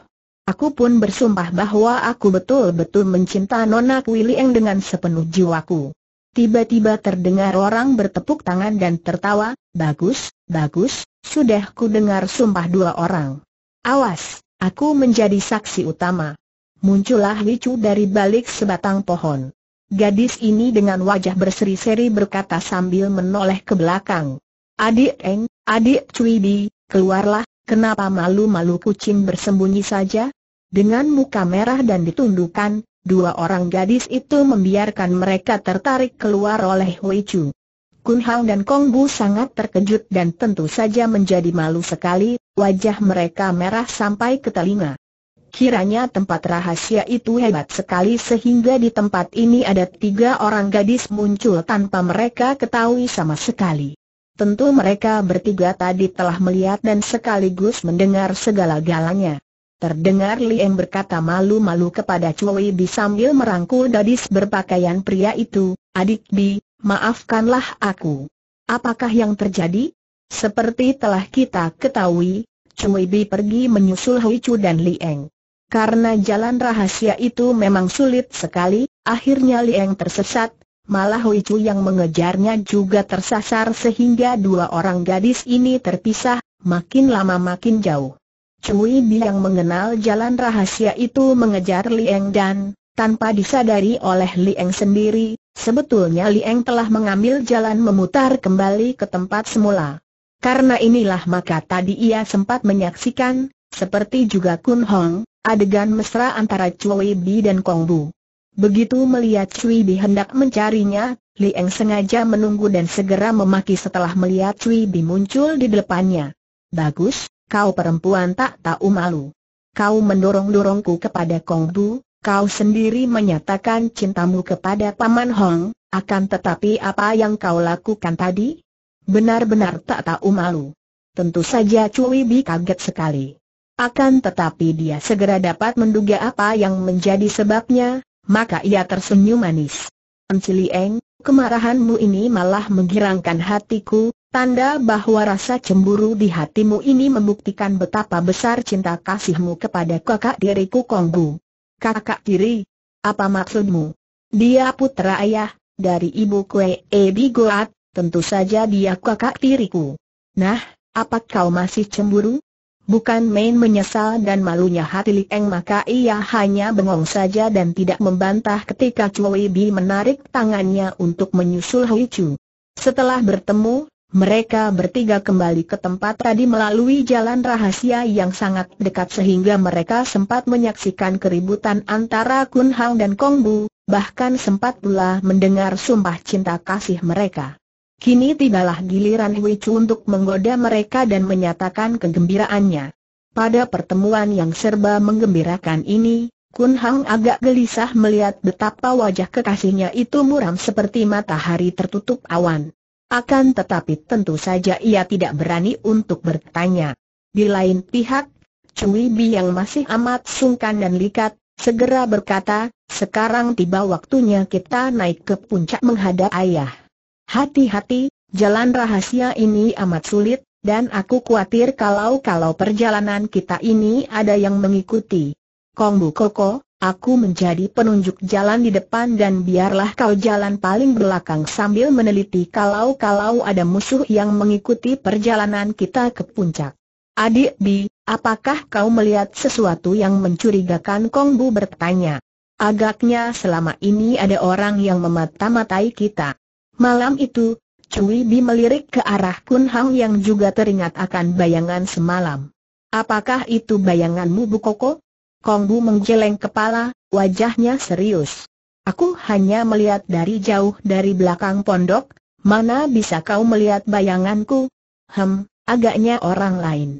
A: Aku pun bersumpah bahwa aku betul-betul mencinta Nona Kui dengan sepenuh jiwaku. Tiba-tiba terdengar orang bertepuk tangan dan tertawa, bagus, bagus, sudah ku dengar sumpah dua orang. Awas, aku menjadi saksi utama. Muncullah Wicu dari balik sebatang pohon. Gadis ini dengan wajah berseri-seri berkata sambil menoleh ke belakang. Adik Eng, adik Cui Bi, keluarlah, Kenapa malu-malu kucing bersembunyi saja? Dengan muka merah dan ditundukkan, dua orang gadis itu membiarkan mereka tertarik keluar oleh Hui Chu. Kun Hang dan Kong Bu sangat terkejut dan tentu saja menjadi malu sekali, wajah mereka merah sampai ke telinga. Kiranya tempat rahasia itu hebat sekali sehingga di tempat ini ada tiga orang gadis muncul tanpa mereka ketahui sama sekali. Tentu mereka bertiga tadi telah melihat dan sekaligus mendengar segala galanya. Terdengar Liang berkata malu-malu kepada Cui Bi sambil merangkul gadis berpakaian pria itu, Adik Bi, maafkanlah aku. Apakah yang terjadi? Seperti telah kita ketahui, Cui Bi pergi menyusul Hui Chu dan Liang. Karena jalan rahasia itu memang sulit sekali, akhirnya Liang tersesat, malah Hui Chu yang mengejarnya juga tersasar sehingga dua orang gadis ini terpisah, makin lama makin jauh. Cui yang mengenal jalan rahasia itu mengejar Li Eng dan, tanpa disadari oleh Li Eng sendiri, sebetulnya Li Eng telah mengambil jalan memutar kembali ke tempat semula. Karena inilah maka tadi ia sempat menyaksikan, seperti juga Kun Hong, adegan mesra antara Cui Bi dan Kong Bu. Begitu melihat Cui Bi hendak mencarinya, Eng sengaja menunggu dan segera memaki setelah melihat Cui Bi muncul di depannya. Bagus, kau perempuan tak tahu malu. Kau mendorong-dorongku kepada Kong Bu, kau sendiri menyatakan cintamu kepada Paman Hong, akan tetapi apa yang kau lakukan tadi? Benar-benar tak tahu malu. Tentu saja Cui Bi kaget sekali. Akan tetapi dia segera dapat menduga apa yang menjadi sebabnya, maka ia tersenyum manis. Encili Eng, kemarahanmu ini malah menggirangkan hatiku, Tanda bahwa rasa cemburu di hatimu ini membuktikan betapa besar cinta kasihmu kepada kakak diriku Konggu. Kakak diri? Apa maksudmu? Dia putra ayah, dari ibu kue Ebi Goat, tentu saja dia kakak diriku. Nah, apa kau masih cemburu? Bukan main menyesal dan malunya hati Li Eng maka ia hanya bengong saja dan tidak membantah ketika Cui Bi menarik tangannya untuk menyusul Hui Chu. Setelah bertemu, mereka bertiga kembali ke tempat tadi melalui jalan rahasia yang sangat dekat sehingga mereka sempat menyaksikan keributan antara Kun Hang dan Kong Bu, bahkan sempat pula mendengar sumpah cinta kasih mereka. Kini tibalah giliran Hui Chu untuk menggoda mereka dan menyatakan kegembiraannya. Pada pertemuan yang serba menggembirakan ini, Kun Hang agak gelisah melihat betapa wajah kekasihnya itu muram seperti matahari tertutup awan. Akan tetapi tentu saja ia tidak berani untuk bertanya. Di lain pihak, Cui Bi yang masih amat sungkan dan likat, segera berkata, sekarang tiba waktunya kita naik ke puncak menghadap ayah. Hati-hati, jalan rahasia ini amat sulit, dan aku khawatir kalau-kalau perjalanan kita ini ada yang mengikuti. Kongbu Koko, Aku menjadi penunjuk jalan di depan dan biarlah kau jalan paling belakang sambil meneliti kalau-kalau ada musuh yang mengikuti perjalanan kita ke puncak. Adik Bi, apakah kau melihat sesuatu yang mencurigakan Kong Bu bertanya. Agaknya selama ini ada orang yang memata-matai kita. Malam itu, Cui Bi melirik ke arah Kun Hang yang juga teringat akan bayangan semalam. Apakah itu bayanganmu Bu Koko? Kongbu menggeleng kepala, wajahnya serius. Aku hanya melihat dari jauh dari belakang pondok, mana bisa kau melihat bayanganku? Hem, agaknya orang lain.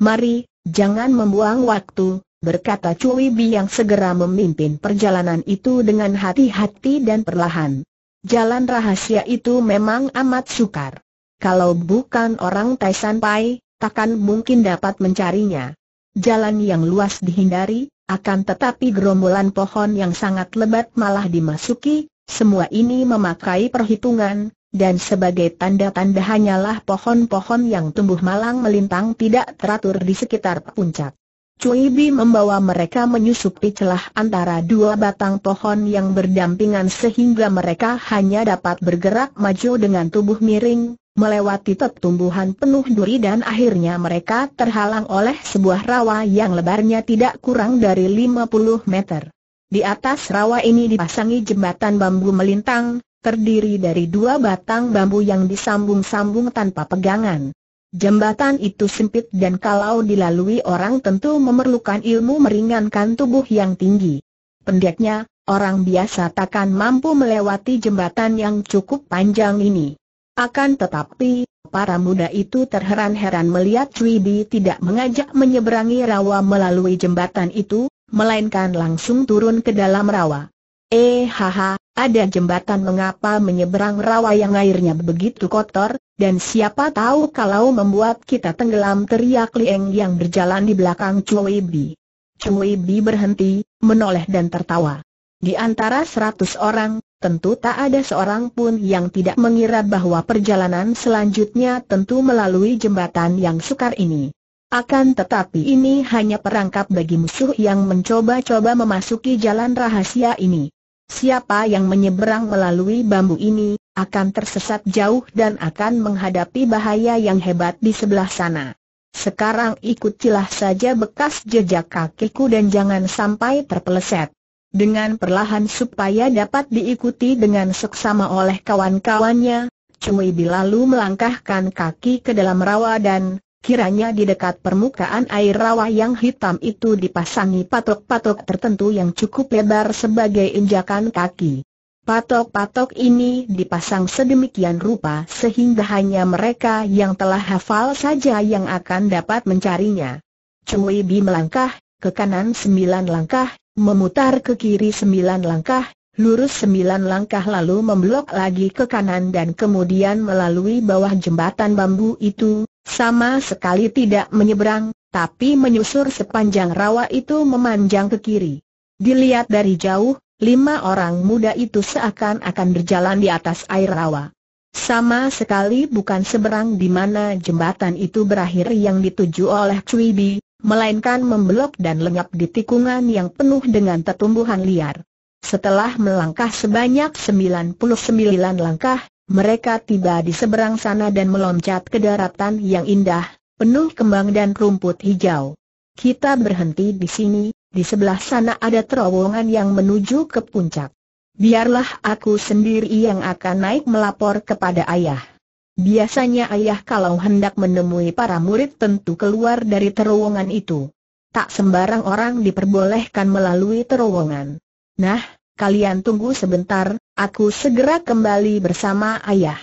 A: Mari, jangan membuang waktu, berkata Cui Bi yang segera memimpin perjalanan itu dengan hati-hati dan perlahan. Jalan rahasia itu memang amat sukar. Kalau bukan orang Taisan Pai, takkan mungkin dapat mencarinya. Jalan yang luas dihindari, akan tetapi gerombolan pohon yang sangat lebat malah dimasuki, semua ini memakai perhitungan, dan sebagai tanda-tanda hanyalah pohon-pohon yang tumbuh malang melintang tidak teratur di sekitar puncak. Cui Bi membawa mereka menyusupi celah antara dua batang pohon yang berdampingan sehingga mereka hanya dapat bergerak maju dengan tubuh miring, melewati tetumbuhan penuh duri dan akhirnya mereka terhalang oleh sebuah rawa yang lebarnya tidak kurang dari 50 meter. Di atas rawa ini dipasangi jembatan bambu melintang, terdiri dari dua batang bambu yang disambung-sambung tanpa pegangan. Jembatan itu sempit dan kalau dilalui orang tentu memerlukan ilmu meringankan tubuh yang tinggi. Pendeknya, orang biasa takkan mampu melewati jembatan yang cukup panjang ini. Akan tetapi, para muda itu terheran-heran melihat Tribi tidak mengajak menyeberangi rawa melalui jembatan itu, melainkan langsung turun ke dalam rawa. Eh haha, ada jembatan mengapa menyeberang rawa yang airnya begitu kotor, dan siapa tahu kalau membuat kita tenggelam teriak Lieng yang berjalan di belakang Cui Bi. Cui Bi berhenti, menoleh dan tertawa. Di antara seratus orang, tentu tak ada seorang pun yang tidak mengira bahwa perjalanan selanjutnya tentu melalui jembatan yang sukar ini. Akan tetapi ini hanya perangkap bagi musuh yang mencoba-coba memasuki jalan rahasia ini. Siapa yang menyeberang melalui bambu ini, akan tersesat jauh dan akan menghadapi bahaya yang hebat di sebelah sana. Sekarang ikutilah saja bekas jejak kakiku dan jangan sampai terpeleset. Dengan perlahan supaya dapat diikuti dengan seksama oleh kawan-kawannya, Cumi lalu melangkahkan kaki ke dalam rawa dan, Kiranya di dekat permukaan air rawa yang hitam itu dipasangi patok-patok tertentu yang cukup lebar sebagai injakan kaki. Patok-patok ini dipasang sedemikian rupa sehingga hanya mereka yang telah hafal saja yang akan dapat mencarinya. Cui Bi melangkah, ke kanan sembilan langkah, memutar ke kiri sembilan langkah, lurus sembilan langkah lalu memblok lagi ke kanan dan kemudian melalui bawah jembatan bambu itu, sama sekali tidak menyeberang, tapi menyusur sepanjang rawa itu memanjang ke kiri. Dilihat dari jauh, lima orang muda itu seakan-akan berjalan di atas air rawa. Sama sekali bukan seberang di mana jembatan itu berakhir yang dituju oleh Cui Bi, melainkan membelok dan lenyap di tikungan yang penuh dengan tetumbuhan liar. Setelah melangkah sebanyak 99 langkah, mereka tiba di seberang sana dan meloncat ke daratan yang indah, penuh kembang dan rumput hijau. Kita berhenti di sini, di sebelah sana ada terowongan yang menuju ke puncak. Biarlah aku sendiri yang akan naik melapor kepada ayah. Biasanya ayah kalau hendak menemui para murid tentu keluar dari terowongan itu. Tak sembarang orang diperbolehkan melalui terowongan. Nah, kalian tunggu sebentar, aku segera kembali bersama ayah.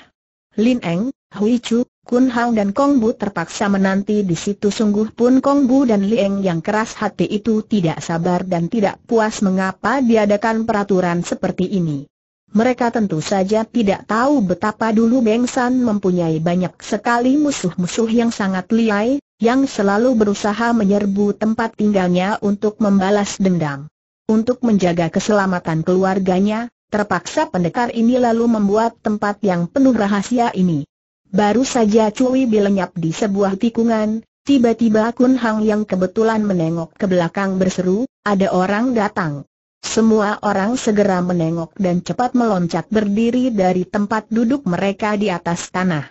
A: Lin Eng, Hui Chu, Kun Hang dan Kong Bu terpaksa menanti di situ sungguh pun Kong Bu dan Eng yang keras hati itu tidak sabar dan tidak puas mengapa diadakan peraturan seperti ini. Mereka tentu saja tidak tahu betapa dulu Beng San mempunyai banyak sekali musuh-musuh yang sangat liai, yang selalu berusaha menyerbu tempat tinggalnya untuk membalas dendam. Untuk menjaga keselamatan keluarganya, terpaksa pendekar ini lalu membuat tempat yang penuh rahasia ini. Baru saja Cui Bilenyap di sebuah tikungan, tiba-tiba Kun Hang yang kebetulan menengok ke belakang berseru, ada orang datang. Semua orang segera menengok dan cepat meloncat berdiri dari tempat duduk mereka di atas tanah.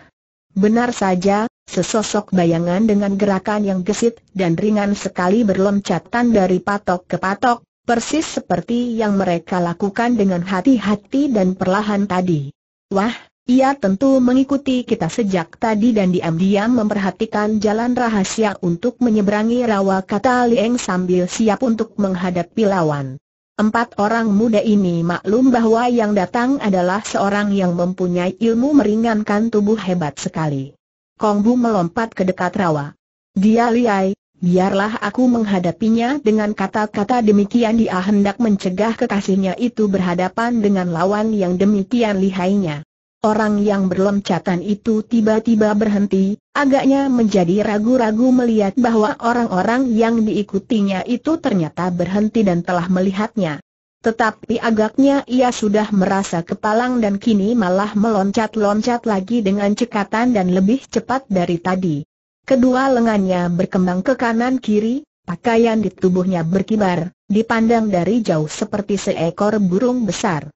A: Benar saja, Sesosok bayangan dengan gerakan yang gesit dan ringan sekali berloncatan dari patok ke patok, persis seperti yang mereka lakukan dengan hati-hati dan perlahan tadi. Wah, ia tentu mengikuti kita sejak tadi dan diam-diam memperhatikan jalan rahasia untuk menyeberangi rawa kata Lieng sambil siap untuk menghadapi lawan. Empat orang muda ini maklum bahwa yang datang adalah seorang yang mempunyai ilmu meringankan tubuh hebat sekali. Kong Bu melompat ke dekat rawa. Dia liai, Biarlah aku menghadapinya dengan kata-kata demikian dia hendak mencegah kekasihnya itu berhadapan dengan lawan yang demikian lihainya. Orang yang berloncatan itu tiba-tiba berhenti, agaknya menjadi ragu-ragu melihat bahwa orang-orang yang diikutinya itu ternyata berhenti dan telah melihatnya. Tetapi agaknya ia sudah merasa kepalang dan kini malah meloncat-loncat lagi dengan cekatan dan lebih cepat dari tadi. Kedua lengannya berkembang ke kanan kiri, pakaian di tubuhnya berkibar, dipandang dari jauh seperti seekor burung besar.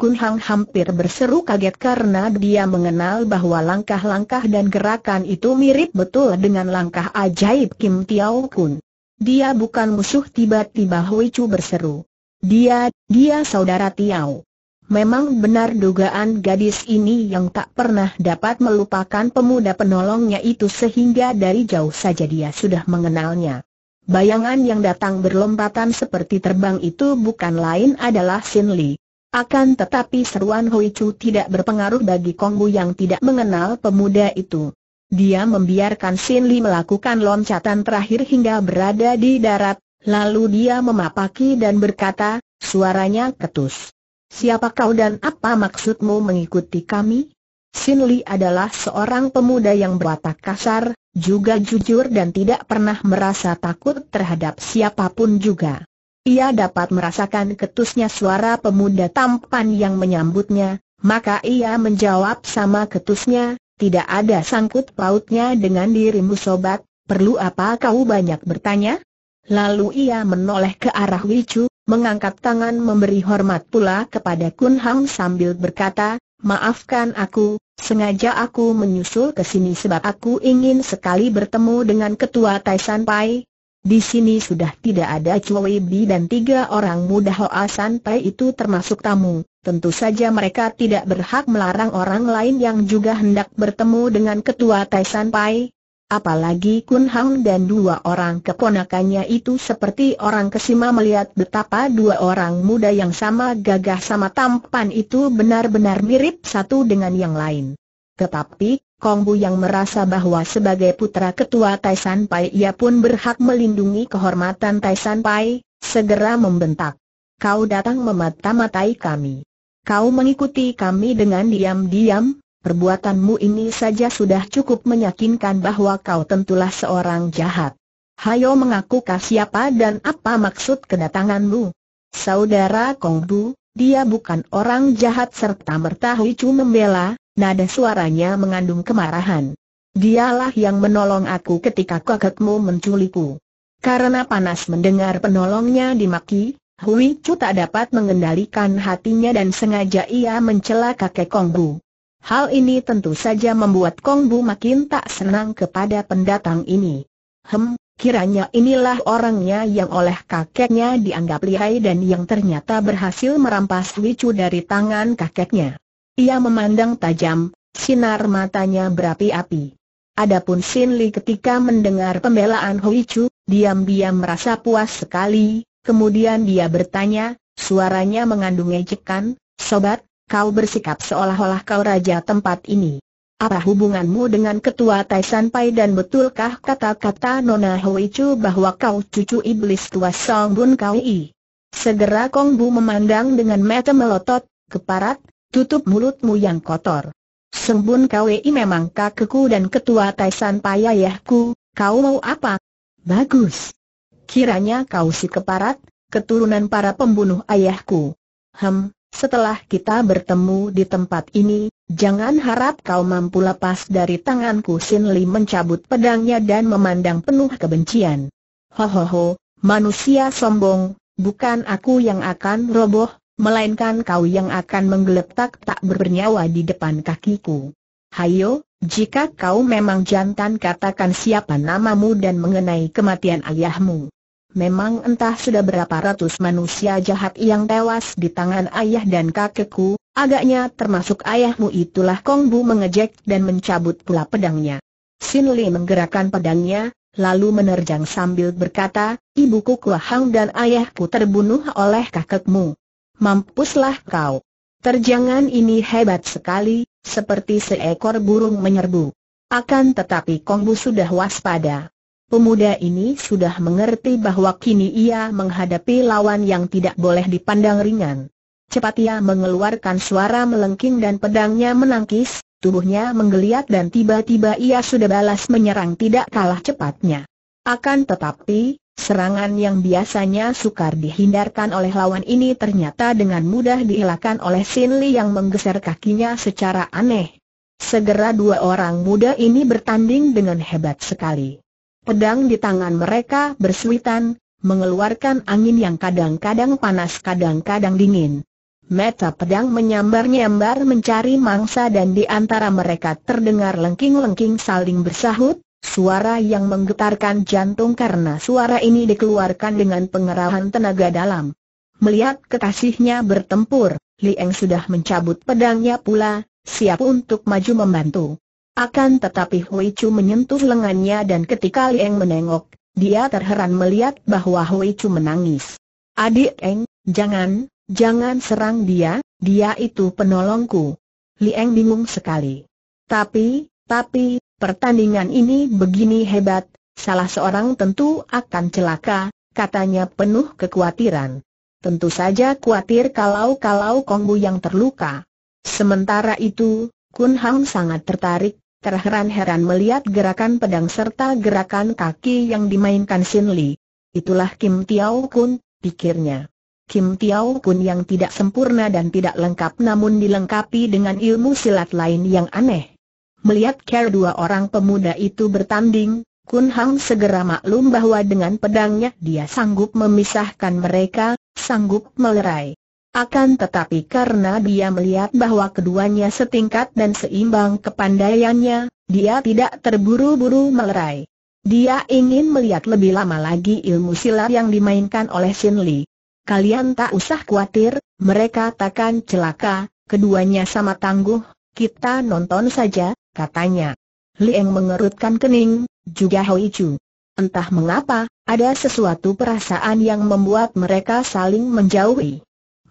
A: Kun Hang hampir berseru kaget karena dia mengenal bahwa langkah-langkah dan gerakan itu mirip betul dengan langkah ajaib Kim Tiao Kun. Dia bukan musuh tiba-tiba Hui Chu berseru. Dia, dia saudara Tiao. Memang benar dugaan gadis ini yang tak pernah dapat melupakan pemuda penolongnya itu sehingga dari jauh saja dia sudah mengenalnya. Bayangan yang datang berlompatan seperti terbang itu bukan lain adalah Sin Li. Akan tetapi seruan Hoi Chu tidak berpengaruh bagi Kong Bu yang tidak mengenal pemuda itu. Dia membiarkan Sin Li melakukan loncatan terakhir hingga berada di darat, lalu dia memapaki dan berkata, suaranya ketus. Siapa kau dan apa maksudmu mengikuti kami? Sin Li adalah seorang pemuda yang berwatak kasar, juga jujur dan tidak pernah merasa takut terhadap siapapun juga. Ia dapat merasakan ketusnya suara pemuda tampan yang menyambutnya, maka ia menjawab sama ketusnya, tidak ada sangkut pautnya dengan dirimu sobat, perlu apa kau banyak bertanya? Lalu ia menoleh ke arah Wicu, mengangkat tangan memberi hormat pula kepada Kun Hang sambil berkata, maafkan aku, sengaja aku menyusul ke sini sebab aku ingin sekali bertemu dengan ketua Taisan Pai. Di sini sudah tidak ada Cui Bi dan tiga orang muda Hoa San Pai itu termasuk tamu. Tentu saja mereka tidak berhak melarang orang lain yang juga hendak bertemu dengan ketua Taisan Pai. Apalagi Kun Hang dan dua orang keponakannya itu seperti orang kesima melihat betapa dua orang muda yang sama gagah sama tampan itu benar-benar mirip satu dengan yang lain. Tetapi, Kong Bu yang merasa bahwa sebagai putra ketua Tai San Pai ia pun berhak melindungi kehormatan Tai San Pai, segera membentak. Kau datang memata-matai kami. Kau mengikuti kami dengan diam-diam, Perbuatanmu ini saja sudah cukup meyakinkan bahwa kau tentulah seorang jahat. Hayo mengaku kah siapa dan apa maksud kedatanganmu? Saudara Kongbu, dia bukan orang jahat serta mertahui Chu membela, nada suaranya mengandung kemarahan. Dialah yang menolong aku ketika kakekmu menculikku. Karena panas mendengar penolongnya dimaki, Hui Chu tak dapat mengendalikan hatinya dan sengaja ia mencela kakek Kongbu. Hal ini tentu saja membuat Kong Bu makin tak senang kepada pendatang ini. Hem, kiranya inilah orangnya yang oleh kakeknya dianggap lihai dan yang ternyata berhasil merampas Wicu dari tangan kakeknya. Ia memandang tajam, sinar matanya berapi-api. Adapun Sin Li ketika mendengar pembelaan Huichu, diam-diam merasa puas sekali, kemudian dia bertanya, suaranya mengandung ejekan, Sobat, kau bersikap seolah-olah kau raja tempat ini. Apa hubunganmu dengan ketua Tai Pai dan betulkah kata-kata Nona Hui bahwa kau cucu iblis tua Song Bun Kaui? Segera Kong Bu memandang dengan mata melotot, keparat, tutup mulutmu yang kotor. Kau Kwei memang kakekku dan ketua Pai ayahku. kau mau apa? Bagus. Kiranya kau si keparat, keturunan para pembunuh ayahku. Hem, setelah kita bertemu di tempat ini, jangan harap kau mampu lepas dari tanganku Sin Li mencabut pedangnya dan memandang penuh kebencian. Ho ho ho, manusia sombong, bukan aku yang akan roboh, melainkan kau yang akan menggeletak tak bernyawa di depan kakiku. Hayo, jika kau memang jantan katakan siapa namamu dan mengenai kematian ayahmu. Memang entah sudah berapa ratus manusia jahat yang tewas di tangan ayah dan kakekku, agaknya termasuk ayahmu itulah Kong Bu mengejek dan mencabut pula pedangnya. Sin Li menggerakkan pedangnya, lalu menerjang sambil berkata, Ibuku Kuahang dan ayahku terbunuh oleh kakekmu. Mampuslah kau. Terjangan ini hebat sekali, seperti seekor burung menyerbu. Akan tetapi Kong Bu sudah waspada. Pemuda ini sudah mengerti bahwa kini ia menghadapi lawan yang tidak boleh dipandang ringan. Cepat ia mengeluarkan suara melengking dan pedangnya menangkis, tubuhnya menggeliat dan tiba-tiba ia sudah balas menyerang tidak kalah cepatnya. Akan tetapi, serangan yang biasanya sukar dihindarkan oleh lawan ini ternyata dengan mudah dielakkan oleh Sin Li yang menggeser kakinya secara aneh. Segera dua orang muda ini bertanding dengan hebat sekali. Pedang di tangan mereka bersuitan, mengeluarkan angin yang kadang-kadang panas kadang-kadang dingin. Meta pedang menyambar-nyambar mencari mangsa dan di antara mereka terdengar lengking-lengking saling bersahut, suara yang menggetarkan jantung karena suara ini dikeluarkan dengan pengerahan tenaga dalam. Melihat kekasihnya bertempur, Lieng sudah mencabut pedangnya pula, siap untuk maju membantu. Akan tetapi Hui Chu menyentuh lengannya dan ketika Liang menengok, dia terheran melihat bahwa Hui Chu menangis. Adik Eng, jangan, jangan serang dia, dia itu penolongku. Liang bingung sekali. Tapi, tapi, pertandingan ini begini hebat, salah seorang tentu akan celaka, katanya penuh kekhawatiran. Tentu saja khawatir kalau-kalau Kongbu yang terluka. Sementara itu, Kun Hang sangat tertarik, terheran-heran melihat gerakan pedang serta gerakan kaki yang dimainkan Sin Li. Itulah Kim Tiao Kun, pikirnya. Kim Tiao Kun yang tidak sempurna dan tidak lengkap namun dilengkapi dengan ilmu silat lain yang aneh. Melihat care dua orang pemuda itu bertanding, Kun Hang segera maklum bahwa dengan pedangnya dia sanggup memisahkan mereka, sanggup melerai. Akan tetapi karena dia melihat bahwa keduanya setingkat dan seimbang kepandaiannya, dia tidak terburu-buru melerai. Dia ingin melihat lebih lama lagi ilmu silat yang dimainkan oleh Shin Li. Kalian tak usah khawatir, mereka takkan celaka, keduanya sama tangguh, kita nonton saja, katanya. Li Eng mengerutkan kening, juga Hoi Chu. Entah mengapa, ada sesuatu perasaan yang membuat mereka saling menjauhi.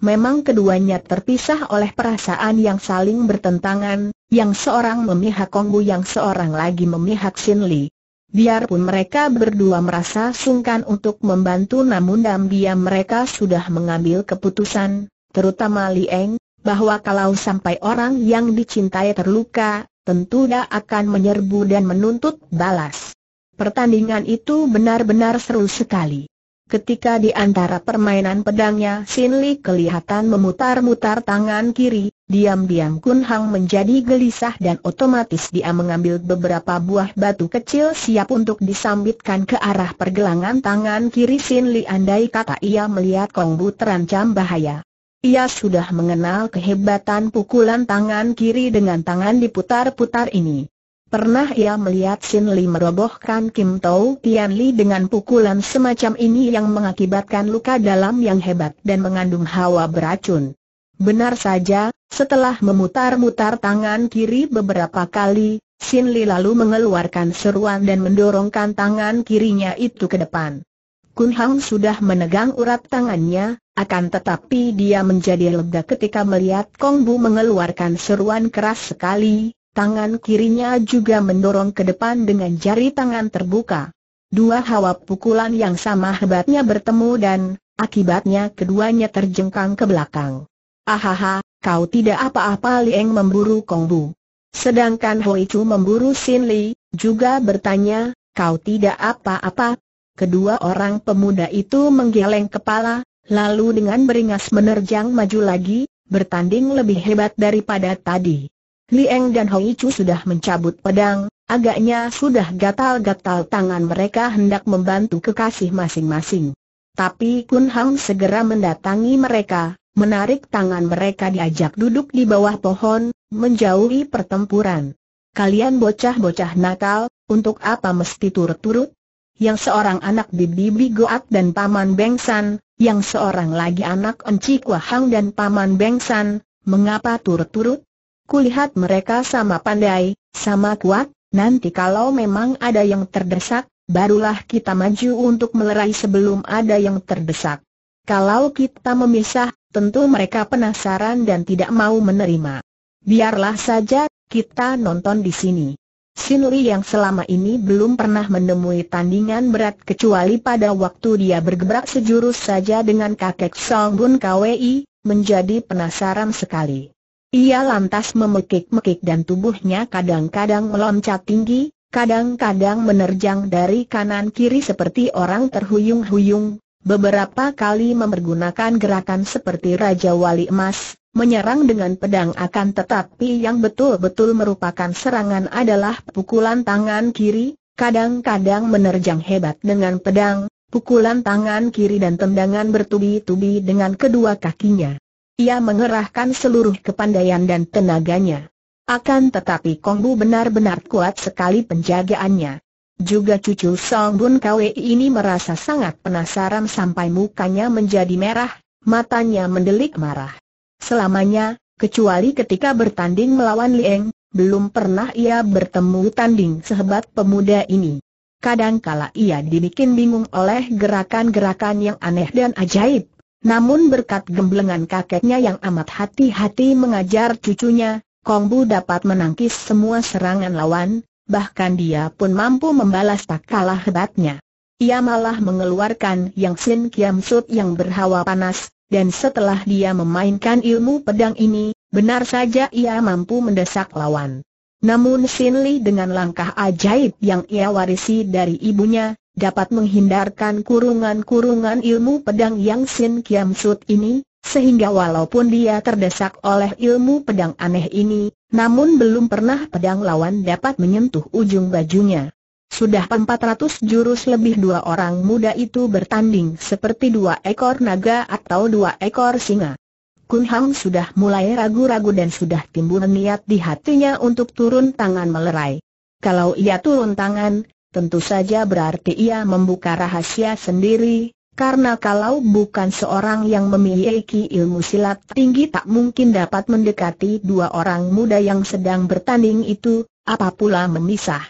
A: Memang keduanya terpisah oleh perasaan yang saling bertentangan, yang seorang memihak Kongbu yang seorang lagi memihak Sin Li. Biarpun mereka berdua merasa sungkan untuk membantu namun diam-diam mereka sudah mengambil keputusan, terutama Li Eng, bahwa kalau sampai orang yang dicintai terluka, tentu dia akan menyerbu dan menuntut balas. Pertandingan itu benar-benar seru sekali. Ketika di antara permainan pedangnya Sin Li kelihatan memutar-mutar tangan kiri, diam-diam Kun Hang menjadi gelisah dan otomatis dia mengambil beberapa buah batu kecil siap untuk disambitkan ke arah pergelangan tangan kiri Sin Li andai kata ia melihat Kong Bu terancam bahaya. Ia sudah mengenal kehebatan pukulan tangan kiri dengan tangan diputar-putar ini. Pernah ia melihat Sin Li merobohkan Kim Tau Tian Li dengan pukulan semacam ini yang mengakibatkan luka dalam yang hebat dan mengandung hawa beracun. Benar saja, setelah memutar-mutar tangan kiri beberapa kali, Sin Li lalu mengeluarkan seruan dan mendorongkan tangan kirinya itu ke depan. Kun Hang sudah menegang urat tangannya, akan tetapi dia menjadi lega ketika melihat Kong Bu mengeluarkan seruan keras sekali, Tangan kirinya juga mendorong ke depan dengan jari tangan terbuka. Dua hawa pukulan yang sama hebatnya bertemu dan, akibatnya keduanya terjengkang ke belakang. Ahaha, kau tidak apa-apa Lieng memburu Kongbu. Sedangkan Hoi Chu memburu Sin Li, juga bertanya, kau tidak apa-apa. Kedua orang pemuda itu menggeleng kepala, lalu dengan beringas menerjang maju lagi, bertanding lebih hebat daripada tadi. Lieng dan Hong Chu sudah mencabut pedang, agaknya sudah gatal-gatal tangan mereka hendak membantu kekasih masing-masing. Tapi Kun Hang segera mendatangi mereka, menarik tangan mereka diajak duduk di bawah pohon, menjauhi pertempuran. Kalian bocah-bocah nakal, untuk apa mesti turut-turut? Yang seorang anak bibi Goat dan Paman Bengsan, yang seorang lagi anak Enci Hang dan Paman Bengsan, mengapa turut-turut? Kulihat mereka sama pandai, sama kuat, nanti kalau memang ada yang terdesak, barulah kita maju untuk melerai sebelum ada yang terdesak. Kalau kita memisah, tentu mereka penasaran dan tidak mau menerima. Biarlah saja, kita nonton di sini. Sinuri yang selama ini belum pernah menemui tandingan berat kecuali pada waktu dia bergebrak sejurus saja dengan kakek Song Bun Kwi, menjadi penasaran sekali. Ia lantas memekik-mekik dan tubuhnya kadang-kadang meloncat tinggi, kadang-kadang menerjang dari kanan kiri seperti orang terhuyung-huyung, beberapa kali memergunakan gerakan seperti Raja Wali Emas, menyerang dengan pedang akan tetapi yang betul-betul merupakan serangan adalah pukulan tangan kiri, kadang-kadang menerjang hebat dengan pedang, pukulan tangan kiri dan tendangan bertubi-tubi dengan kedua kakinya. Ia mengerahkan seluruh kepandaian dan tenaganya. Akan tetapi Kongbu benar-benar kuat sekali penjagaannya. Juga cucu Song Bun Kwe ini merasa sangat penasaran sampai mukanya menjadi merah, matanya mendelik marah. Selamanya, kecuali ketika bertanding melawan Lieng, belum pernah ia bertemu tanding sehebat pemuda ini. Kadangkala ia dibikin bingung oleh gerakan-gerakan yang aneh dan ajaib. Namun berkat gemblengan kakeknya yang amat hati-hati mengajar cucunya, Kongbu dapat menangkis semua serangan lawan, bahkan dia pun mampu membalas tak kalah hebatnya. Ia malah mengeluarkan yang Sin Kiam Sut yang berhawa panas, dan setelah dia memainkan ilmu pedang ini, benar saja ia mampu mendesak lawan. Namun Sin Li dengan langkah ajaib yang ia warisi dari ibunya, dapat menghindarkan kurungan-kurungan ilmu pedang yang Sin Kiam Sut ini, sehingga walaupun dia terdesak oleh ilmu pedang aneh ini, namun belum pernah pedang lawan dapat menyentuh ujung bajunya. Sudah 400 jurus lebih dua orang muda itu bertanding seperti dua ekor naga atau dua ekor singa. Kun Hang sudah mulai ragu-ragu dan sudah timbul niat di hatinya untuk turun tangan melerai. Kalau ia turun tangan, Tentu saja berarti ia membuka rahasia sendiri, karena kalau bukan seorang yang memiliki ilmu silat tinggi tak mungkin dapat mendekati dua orang muda yang sedang bertanding itu, apa pula memisah.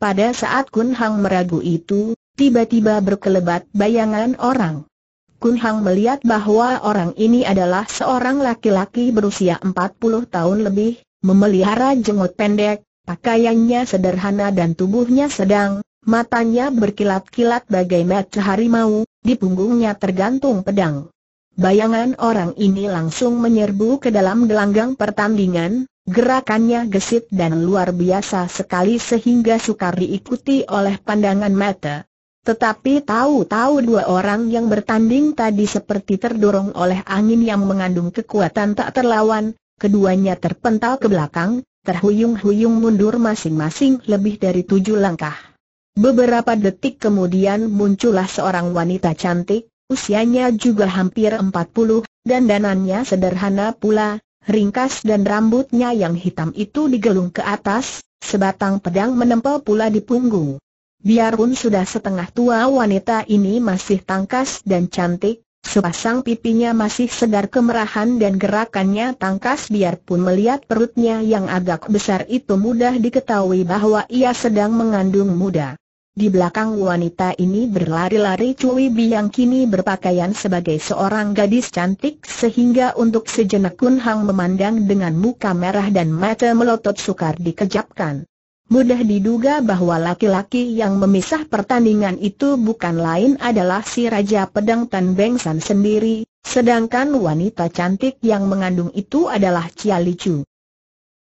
A: Pada saat Kun Hang meragu itu, tiba-tiba berkelebat bayangan orang. Kun Hang melihat bahwa orang ini adalah seorang laki-laki berusia 40 tahun lebih, memelihara jenggot pendek, Pakaiannya sederhana dan tubuhnya sedang, matanya berkilat-kilat bagai mata harimau, di punggungnya tergantung pedang. Bayangan orang ini langsung menyerbu ke dalam gelanggang pertandingan, gerakannya gesit dan luar biasa sekali sehingga sukar diikuti oleh pandangan mata. Tetapi tahu-tahu dua orang yang bertanding tadi seperti terdorong oleh angin yang mengandung kekuatan tak terlawan, keduanya terpental ke belakang, terhuyung-huyung mundur masing-masing lebih dari tujuh langkah. Beberapa detik kemudian muncullah seorang wanita cantik, usianya juga hampir empat puluh, dan danannya sederhana pula, ringkas dan rambutnya yang hitam itu digelung ke atas, sebatang pedang menempel pula di punggung. Biarpun sudah setengah tua wanita ini masih tangkas dan cantik, Sepasang pipinya masih segar kemerahan dan gerakannya tangkas biarpun melihat perutnya yang agak besar itu mudah diketahui bahwa ia sedang mengandung muda. Di belakang wanita ini berlari-lari Cui Bi yang kini berpakaian sebagai seorang gadis cantik sehingga untuk sejenak Kun Hang memandang dengan muka merah dan mata melotot sukar dikejapkan. Mudah diduga bahwa laki-laki yang memisah pertandingan itu bukan lain adalah si Raja Pedang Tan Beng San sendiri, sedangkan wanita cantik yang mengandung itu adalah Cia Chu.